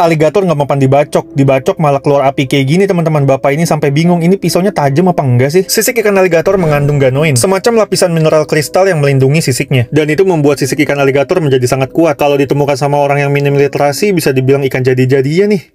aligator nggak mempan dibacok dibacok malah keluar api kayak gini teman-teman bapak ini sampai bingung ini pisaunya tajam apa enggak sih sisik ikan aligator mengandung ganoin semacam lapisan mineral kristal yang melindungi sisiknya dan itu membuat sisik ikan aligator menjadi sangat kuat kalau ditemukan sama orang yang minim literasi bisa dibilang ikan jadi-jadian nih